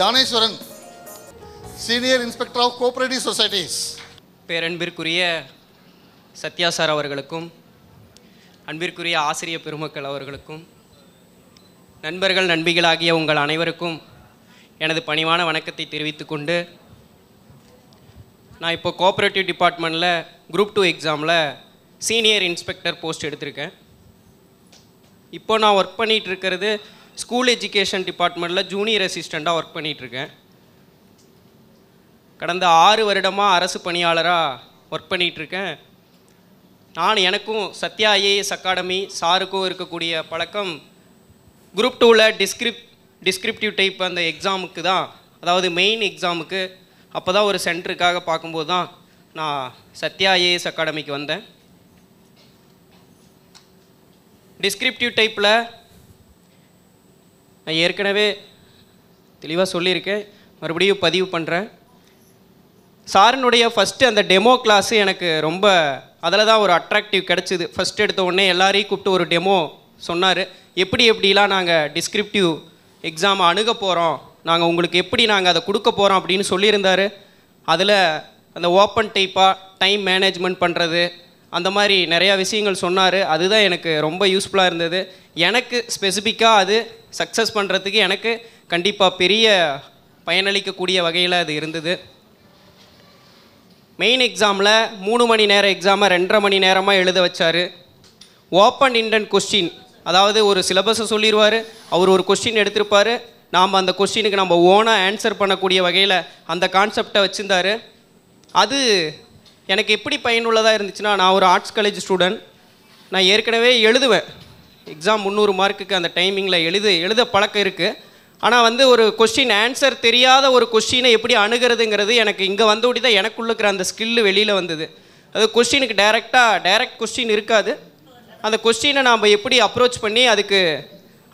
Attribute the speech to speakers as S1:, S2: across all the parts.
S1: தியானேஸ்வரன் senior inspector of cooperative societies பேரன்பிற்குரிய Sathya sir அவர்களுக்கும் அன்பிற்குரிய ஆசிரிய பெருமக்கள் அவர்களுக்கும் நண்பர்கள் நண்பிகளாகிய உங்கள் அனைவருக்கும் எனது பணிவான வணக்கத்தை தெரிவித்துக் கொண்டு நான் இப்போ கோஆப்ரேட்டிவ் டிபார்ட்மெண்ட்டில் குரூப் டூ எக்ஸாமில் சீனியர் இன்ஸ்பெக்டர் போஸ்ட் எடுத்திருக்கேன் இப்போ நான் ஒர்க் பண்ணிகிட்டு இருக்கிறது ஸ்கூல் எஜுகேஷன் டிபார்ட்மெண்ட்டில் ஜூனியர் அசிஸ்டண்ட்டாக ஒர்க் பண்ணிகிட்ருக்கேன் கடந்த ஆறு வருடமாக அரசு பணியாளராக ஒர்க் பண்ணிகிட்ருக்கேன் நான் எனக்கும் சத்யா ஐஏஎஸ் அகாடமி சாருக்கும் இருக்கக்கூடிய பழக்கம் குரூப் டூவில் டிஸ்கிரிப் டிஸ்கிரிப்டிவ் டைப் அந்த எக்ஸாமுக்கு தான் அதாவது மெயின் எக்ஸாமுக்கு அப்போ தான் ஒரு சென்டருக்காக பார்க்கும்போது தான் நான் சத்யா ஐஏஎஸ் அகாடமிக்கு வந்தேன் டிஸ்கிரிப்டிவ் டைப்பில் நான் ஏற்கனவே தெளிவாக சொல்லியிருக்கேன் மறுபடியும் பதிவு பண்ணுறேன் சாரினுடைய ஃபஸ்ட்டு அந்த டெமோ கிளாஸு எனக்கு ரொம்ப அதில் தான் ஒரு அட்ராக்டிவ் கிடச்சிது ஃபஸ்ட் எடுத்த உடனே எல்லாரையும் கூப்பிட்டு ஒரு டெமோ சொன்னார் எப்படி எப்படிலாம் நாங்கள் டிஸ்கிரிப்டிவ் எக்ஸாம் அணுக போகிறோம் நாங்கள் உங்களுக்கு எப்படி நாங்கள் அதை கொடுக்க போகிறோம் அப்படின்னு சொல்லியிருந்தார் அதில் அந்த ஓப்பன் டைப்பாக டைம் மேனேஜ்மெண்ட் பண்ணுறது அந்த மாதிரி நிறையா விஷயங்கள் சொன்னார் அதுதான் எனக்கு ரொம்ப யூஸ்ஃபுல்லாக இருந்தது எனக்கு ஸ்பெசிஃபிக்காக அது சக்ஸஸ் பண்ணுறதுக்கு எனக்கு கண்டிப்பாக பெரிய பயனளிக்கக்கூடிய வகையில் அது இருந்தது மெயின் எக்ஸாமில் மூணு மணி நேரம் எக்ஸாமை ரெண்டரை மணி நேரமாக எழுத வச்சார் ஓப்பன் இண்டன் கொஸ்டின் அதாவது ஒரு சிலபஸை சொல்லிடுவார் அவர் ஒரு கொஸ்டின் எடுத்திருப்பார் நாம் அந்த கொஸ்டினுக்கு நம்ம ஓனாக ஆன்சர் பண்ணக்கூடிய வகையில் அந்த கான்செப்டை வச்சுருந்தார் அது எனக்கு எப்படி பயனுள்ளதாக இருந்துச்சுன்னா நான் ஒரு ஆர்ட்ஸ் காலேஜ் ஸ்டூடெண்ட் நான் ஏற்கனவே எழுதுவேன் எக்ஸாம் முந்நூறு மார்க்குக்கு அந்த டைமிங்கில் எழுது எழுத பழக்கம் இருக்குது ஆனால் வந்து ஒரு கொஸ்டின் ஆன்சர் தெரியாத ஒரு கொஸ்டினை எப்படி அணுகிறதுங்கிறது எனக்கு இங்கே வந்தோடி தான் எனக்குள்ளுக்கிற அந்த ஸ்கில்லு வெளியில் வந்தது அது கொஸ்டினுக்கு டைரெக்டாக டைரக்ட் கொஸ்டின் இருக்காது அந்த கொஸ்டினை நாம் எப்படி அப்ரோச் பண்ணி அதுக்கு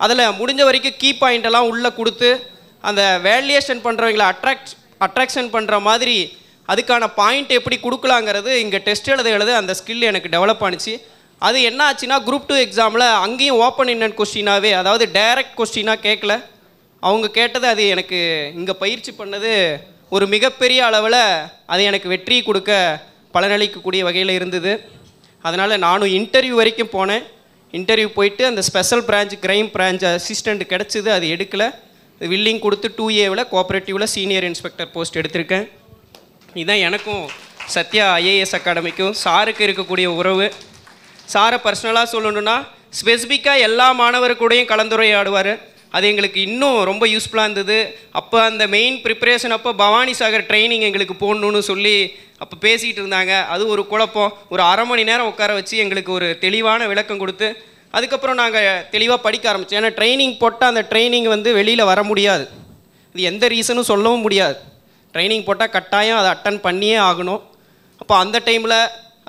S1: அதில் முடிஞ்ச வரைக்கும் கீ பாயிண்டெல்லாம் உள்ளே கொடுத்து அந்த வேல்யூஷன் பண்ணுறவங்களை அட்ராக்ட் அட்ராக்ஷன் பண்ணுற மாதிரி அதுக்கான பாயிண்ட் எப்படி கொடுக்கலாங்கிறது இங்கே டெஸ்ட் எழுத எழுத அந்த ஸ்கில் எனக்கு டெவலப் ஆனிச்சு அது என்ன ஆச்சுன்னா குரூப் டூ எக்ஸாமில் அங்கேயும் ஓப்பன் இன்னன் கொஸ்டினாகவே அதாவது டைரக்ட் கொஸ்டினாக கேட்கல அவங்க கேட்டது அது எனக்கு இங்கே பயிற்சி பண்ணது ஒரு மிகப்பெரிய அளவில் அது எனக்கு வெற்றி கொடுக்க பலனளிக்கக்கூடிய வகையில் இருந்தது அதனால் நானும் இன்டர்வியூ வரைக்கும் போனேன் இன்டர்வியூ போயிட்டு அந்த special branch crime branch assistant கிடச்சிது அது எடுக்கலை வில்லிங் கொடுத்து டூ ஏவில் கோஆப்ரேட்டிவில் சீனியர் இன்ஸ்பெக்டர் போஸ்ட் எடுத்திருக்கேன் இதுதான் எனக்கும் சத்யா ஐஏஎஸ் அகாடமிக்கும் சாருக்கு இருக்கக்கூடிய உறவு சாரை பர்சனலாக சொல்லணுன்னா ஸ்பெசிஃபிக்காக எல்லா மாணவருக்கூடையும் கலந்துரையாடுவார் அது எங்களுக்கு இன்னும் ரொம்ப யூஸ்ஃபுல்லாக இருந்தது அப்போ அந்த மெயின் ப்ரிப்ரேஷன் அப்போ பவானி சாகர் ட்ரைனிங் எங்களுக்கு போடணும்னு சொல்லி அப்போ பேசிகிட்டு இருந்தாங்க அது ஒரு குழப்பம் ஒரு அரை மணி நேரம் உட்கார வச்சு எங்களுக்கு ஒரு தெளிவான விளக்கம் கொடுத்து அதுக்கப்புறம் நாங்கள் தெளிவாக படிக்க ஆரம்பித்தோம் ஏன்னா ட்ரைனிங் போட்டால் அந்த ட்ரைனிங் வந்து வெளியில் வர முடியாது இது எந்த ரீசனும் சொல்லவும் முடியாது ட்ரைனிங் போட்டால் கட்டாயம் அதை அட்டன் பண்ணியே ஆகணும் அப்போ அந்த டைமில்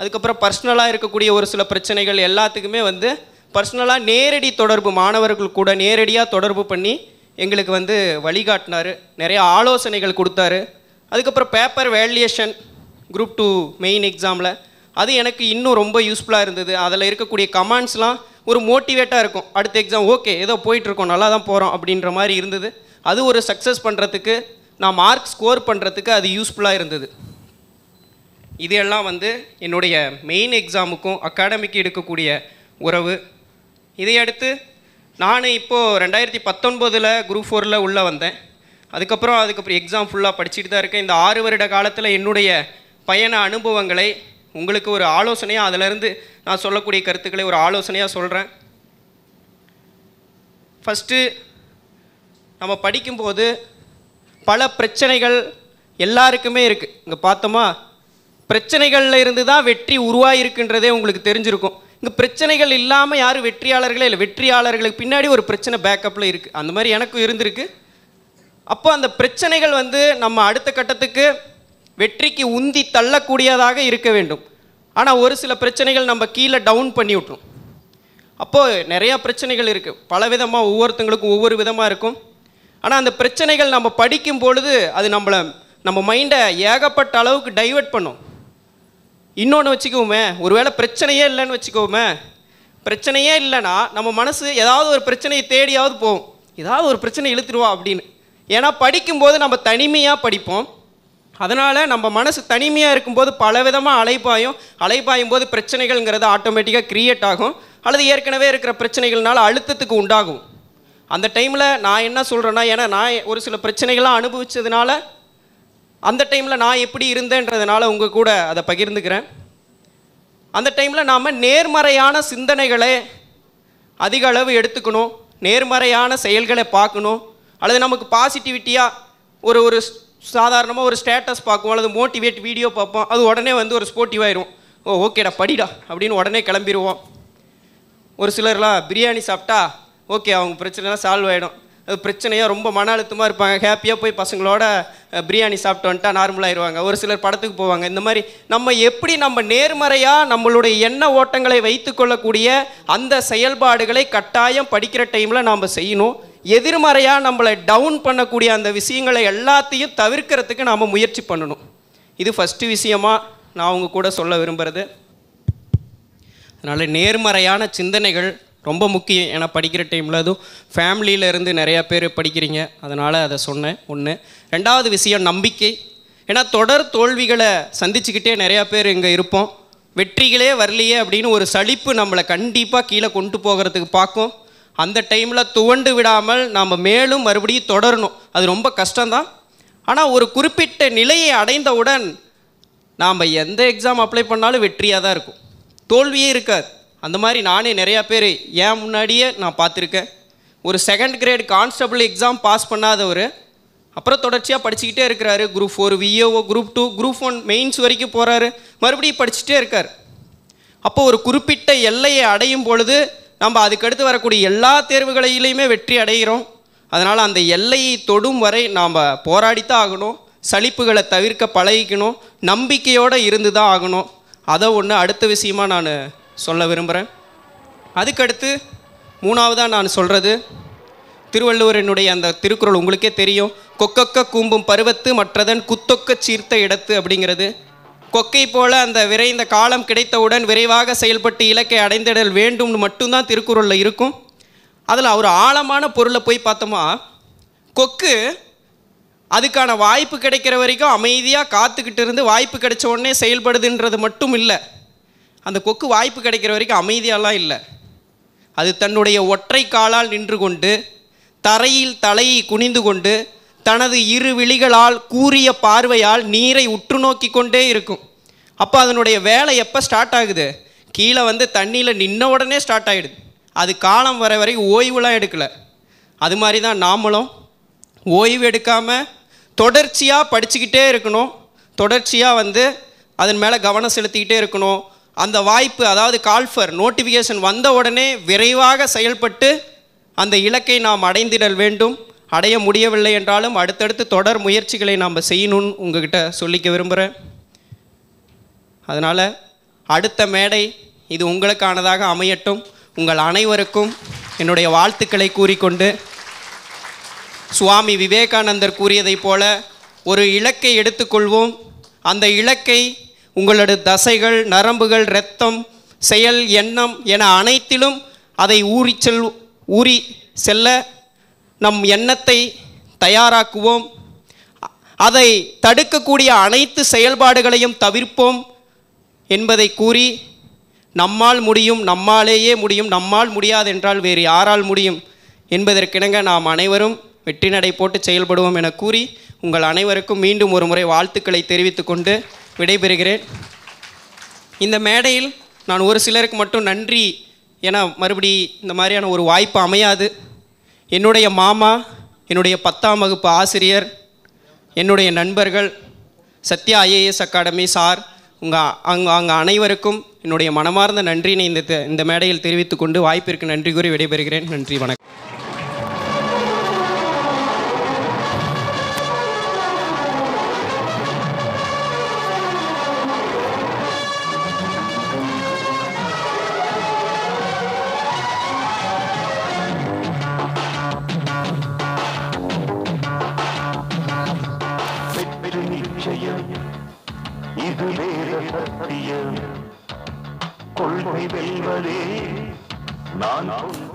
S1: அதுக்கப்புறம் பர்சனலாக இருக்கக்கூடிய ஒரு சில பிரச்சனைகள் எல்லாத்துக்குமே வந்து பர்சனலாக நேரடி தொடர்பு மாணவர்கள் கூட நேரடியாக தொடர்பு பண்ணி எங்களுக்கு வந்து வழிகாட்டினார் நிறைய ஆலோசனைகள் கொடுத்தாரு அதுக்கப்புறம் paper valuation group two main எக்ஸாமில் அது எனக்கு இன்னும் ரொம்ப யூஸ்ஃபுல்லாக இருந்தது அதில் இருக்கக்கூடிய கமெண்ட்ஸ்லாம் ஒரு மோட்டிவேட்டாக இருக்கும் அடுத்த எக்ஸாம் ஓகே ஏதோ போயிட்டுருக்கோம் நல்லா தான் போகிறோம் அப்படின்ற மாதிரி இருந்தது அது ஒரு சக்ஸஸ் பண்ணுறதுக்கு நான் மார்க் ஸ்கோர் பண்ணுறதுக்கு அது யூஸ்ஃபுல்லாக இருந்தது இதையெல்லாம் வந்து என்னுடைய மெயின் எக்ஸாமுக்கும் அகாடமிக்கு எடுக்கக்கூடிய உறவு இதையடுத்து நான் இப்போது ரெண்டாயிரத்தி பத்தொன்பதில் குரூப் ஃபோரில் உள்ளே வந்தேன் அதுக்கப்புறம் அதுக்கப்புறம் எக்ஸாம் ஃபுல்லாக படிச்சுட்டு தான் இருக்கேன் இந்த ஆறு வருட காலத்தில் என்னுடைய பயண அனுபவங்களை உங்களுக்கு ஒரு ஆலோசனையாக அதிலிருந்து நான் சொல்லக்கூடிய கருத்துக்களை ஒரு ஆலோசனையாக சொல்கிறேன் ஃபஸ்ட்டு நம்ம படிக்கும்போது பல பிரச்சனைகள் எல்லாருக்குமே இருக்குது இங்கே பார்த்தோமா பிரச்சனைகளில் இருந்து தான் வெற்றி உருவாயிருக்குன்றதே உங்களுக்கு தெரிஞ்சிருக்கும் இங்கே பிரச்சனைகள் இல்லாமல் யாரும் வெற்றியாளர்களே இல்லை வெற்றியாளர்களுக்கு பின்னாடி ஒரு பிரச்சனை பேக்கப்பில் இருக்குது அந்த மாதிரி எனக்கும் இருந்திருக்கு அப்போ அந்த பிரச்சனைகள் வந்து நம்ம அடுத்த கட்டத்துக்கு வெற்றிக்கு உந்தி தள்ளக்கூடியதாக இருக்க வேண்டும் ஆனால் ஒரு சில பிரச்சனைகள் நம்ம கீழே டவுன் பண்ணி விட்ரும் அப்போது நிறையா பிரச்சனைகள் இருக்குது பலவிதமாக ஒவ்வொருத்தங்களுக்கும் ஒவ்வொரு விதமாக இருக்கும் ஆனால் அந்த பிரச்சனைகள் நம்ம படிக்கும் பொழுது அது நம்மளை நம்ம மைண்டை ஏகப்பட்ட அளவுக்கு டைவெர்ட் பண்ணும் இன்னொன்று வச்சுக்கோமே ஒருவேளை பிரச்சனையே இல்லைன்னு வச்சுக்கோமே பிரச்சனையே இல்லைன்னா நம்ம மனசு ஏதாவது ஒரு பிரச்சனையை தேடியாவது போகும் ஏதாவது ஒரு பிரச்சனை இழுத்துருவா அப்படின்னு ஏன்னா படிக்கும்போது நம்ம தனிமையாக படிப்போம் அதனால் நம்ம மனசு தனிமையாக இருக்கும்போது பலவிதமாக அலைப்பாயும் அலைப்பாயும் போது பிரச்சனைகள்ங்கிறது ஆட்டோமேட்டிக்காக க்ரியேட் ஆகும் அல்லது ஏற்கனவே இருக்கிற பிரச்சனைகள்னால அழுத்தத்துக்கு உண்டாகும் அந்த டைமில் நான் என்ன சொல்கிறேன்னா ஏன்னா நான் ஒரு சில பிரச்சனைகள்லாம் அனுபவித்ததுனால அந்த டைமில் நான் எப்படி இருந்தேன்றதுனால உங்கள் கூட அதை பகிர்ந்துக்கிறேன் அந்த டைமில் நாம் நேர்மறையான சிந்தனைகளை அதிக அளவு எடுத்துக்கணும் நேர்மறையான செயல்களை பார்க்கணும் அல்லது நமக்கு பாசிட்டிவிட்டியாக ஒரு ஒரு சாதாரணமாக ஒரு ஸ்டேட்டஸ் பார்க்கும் அல்லது மோட்டிவேட் வீடியோ பார்ப்போம் அது உடனே வந்து ஒரு ஸ்போர்ட்டிவ் ஆயிரும் ஓ ஓகேடா படிடா அப்படின்னு உடனே கிளம்பிடுவோம் ஒரு சிலர்லாம் பிரியாணி சாப்பிட்டா ஓகே அவங்க பிரச்சனைலாம் சால்வ் ஆகிடும் பிரச்சனையாக ரொம்ப மன அழுத்தமாக இருப்பாங்க ஹாப்பியாக போய் பசங்களோட பிரியாணி சாப்பிட்டு வந்துட்டா நார்மலாகிடுவாங்க ஒரு சிலர் படத்துக்கு போவாங்க இந்த மாதிரி நம்ம எப்படி நம்ம நேர்மறையாக நம்மளுடைய எண்ண ஓட்டங்களை வைத்துக்கொள்ளக்கூடிய அந்த செயல்பாடுகளை கட்டாயம் படிக்கிற டைமில் நாம் செய்யணும் எதிர்மறையாக நம்மளை டவுன் பண்ணக்கூடிய அந்த விஷயங்களை எல்லாத்தையும் தவிர்க்கிறதுக்கு நாம் முயற்சி பண்ணணும் இது ஃபஸ்ட்டு விஷயமாக நான் அவங்க கூட சொல்ல விரும்புகிறது அதனால் நேர்மறையான சிந்தனைகள் ரொம்ப முக்கியம் ஏன்னா படிக்கிற டைமில் அதுவும் ஃபேமிலியிலேருந்து நிறையா பேர் படிக்கிறீங்க அதனால் அதை சொன்னேன் ஒன்று ரெண்டாவது விஷயம் நம்பிக்கை ஏன்னா தொடர் தோல்விகளை சந்திச்சுக்கிட்டே நிறையா பேர் இங்கே இருப்போம் வெற்றிகளே வரலையே அப்படின்னு ஒரு சளிப்பு நம்மளை கண்டிப்பாக கீழே கொண்டு போகிறதுக்கு பார்க்கும் அந்த டைமில் துவண்டு விடாமல் நாம் மேலும் மறுபடியும் தொடரணும் அது ரொம்ப கஷ்டம்தான் ஆனால் ஒரு குறிப்பிட்ட நிலையை அடைந்தவுடன் நாம் எந்த எக்ஸாம் அப்ளை பண்ணாலும் வெற்றியாக தான் இருக்கும் தோல்வியே இருக்காது அந்த மாதிரி நானே நிறையா பேர் ஏன் முன்னாடியே நான் பார்த்துருக்கேன் ஒரு second grade constable exam pass பண்ணாதவர் அப்புறம் தொடர்ச்சியாக படிச்சுக்கிட்டே இருக்கிறாரு group four VAO group two group one mains வரைக்கும் போகிறாரு மறுபடியும் படிச்சுட்டே இருக்கார் அப்போ ஒரு குறிப்பிட்ட எல்லையை அடையும் பொழுது நம்ம அதுக்கடுத்து வரக்கூடிய எல்லா தேர்வுகளையிலையுமே வெற்றி அடைகிறோம் அதனால் அந்த எல்லையை தொடும் வரை நாம் போராடித்தான் ஆகணும் சலிப்புகளை தவிர்க்க பழகிக்கணும் நம்பிக்கையோடு இருந்து தான் ஆகணும் அதை ஒன்று அடுத்த விஷயமாக நான் சொல்ல விரும்புகிறேன் அதுக்கடுத்து மூணாவதாக நான் சொல்கிறது திருவள்ளுவரனுடைய அந்த திருக்குறள் உங்களுக்கே தெரியும் கொக்கொக்க கூம்பும் பருவத்து மற்றதன் குத்தொக்க சீர்த்த இடத்து அப்படிங்கிறது கொக்கை போல அந்த விரைந்த காலம் கிடைத்தவுடன் விரைவாக செயல்பட்டு இலக்கை அடைந்திடல் வேண்டும்னு மட்டும்தான் திருக்குறளில் இருக்கும் அதில் அவர் ஆழமான பொருளை போய் பார்த்தோமா கொக்கு அதுக்கான வாய்ப்பு கிடைக்கிற வரைக்கும் அமைதியாக காத்துக்கிட்டு இருந்து வாய்ப்பு கிடைச்ச உடனே செயல்படுதுன்றது மட்டும் இல்லை அந்த கொக்கு வாய்ப்பு கிடைக்கிற வரைக்கும் அமைதியெல்லாம் இல்லை அது தன்னுடைய ஒற்றை காலால் நின்று கொண்டு தரையில் தலையை குனிந்து கொண்டு தனது இரு விழிகளால் கூறிய பார்வையால் நீரை உற்று நோக்கி கொண்டே இருக்கும் அப்போ அதனுடைய வேலை எப்போ ஸ்டார்ட் ஆகுது கீழே வந்து தண்ணியில் நின்ன உடனே ஸ்டார்ட் ஆகிடுது அது காலம் வர வரைக்கும் ஓய்வுலாம் எடுக்கலை அது மாதிரி தான் நாமளும் ஓய்வு எடுக்காமல் தொடர்ச்சியாக படிச்சுக்கிட்டே இருக்கணும் தொடர்ச்சியாக வந்து அதன் மேலே கவனம் செலுத்திக்கிட்டே இருக்கணும் அந்த வாய்ப்பு அதாவது கால்ஃபர் நோட்டிஃபிகேஷன் வந்த உடனே விரைவாக செயல்பட்டு அந்த இலக்கை நாம் அடைந்திடல் வேண்டும் அடைய முடியவில்லை என்றாலும் அடுத்தடுத்து தொடர் முயற்சிகளை நாம் செய்யணும்னு உங்ககிட்ட சொல்லிக்க விரும்புகிறேன் அதனால் அடுத்த மேடை இது உங்களுக்கானதாக அமையட்டும் உங்கள் அனைவருக்கும் என்னுடைய வாழ்த்துக்களை கூறிக்கொண்டு சுவாமி விவேகானந்தர் கூறியதைப் போல ஒரு இலக்கை எடுத்துக்கொள்வோம் அந்த இலக்கை உங்களது தசைகள் நரம்புகள் இரத்தம் செயல் எண்ணம் என அனைத்திலும் அதை ஊறி செல் ஊறி செல்ல நம் எண்ணத்தை தயாராக்குவோம் அதை தடுக்கக்கூடிய அனைத்து செயல்பாடுகளையும் தவிர்ப்போம் என்பதை கூறி நம்மால் முடியும் நம்மாலேயே முடியும் நம்மால் முடியாது என்றால் வேறு யாரால் முடியும் என்பதற்கிணங்க நாம் அனைவரும் வெற்றி நடை போட்டு செயல்படுவோம் என கூறி உங்கள் அனைவருக்கும் மீண்டும் ஒரு முறை வாழ்த்துக்களை தெரிவித்துக்கொண்டு விடைபெறுகிறேன் இந்த மேடையில் நான் ஒரு சிலருக்கு மட்டும் நன்றி என மறுபடி இந்த மாதிரியான ஒரு வாய்ப்பு அமையாது என்னுடைய மாமா என்னுடைய பத்தாம் வகுப்பு ஆசிரியர் என்னுடைய நண்பர்கள் சத்யா ஐஏஎஸ் அகாடமி சார் உங்கள் அங்கே அங்கே அனைவருக்கும் என்னுடைய மனமார்ந்த நன்றினை இந்த இந்த மேடையில் தெரிவித்துக்கொண்டு வாய்ப்பிற்கு நன்றி கூறி விடைபெறுகிறேன் நன்றி வணக்கம் நான்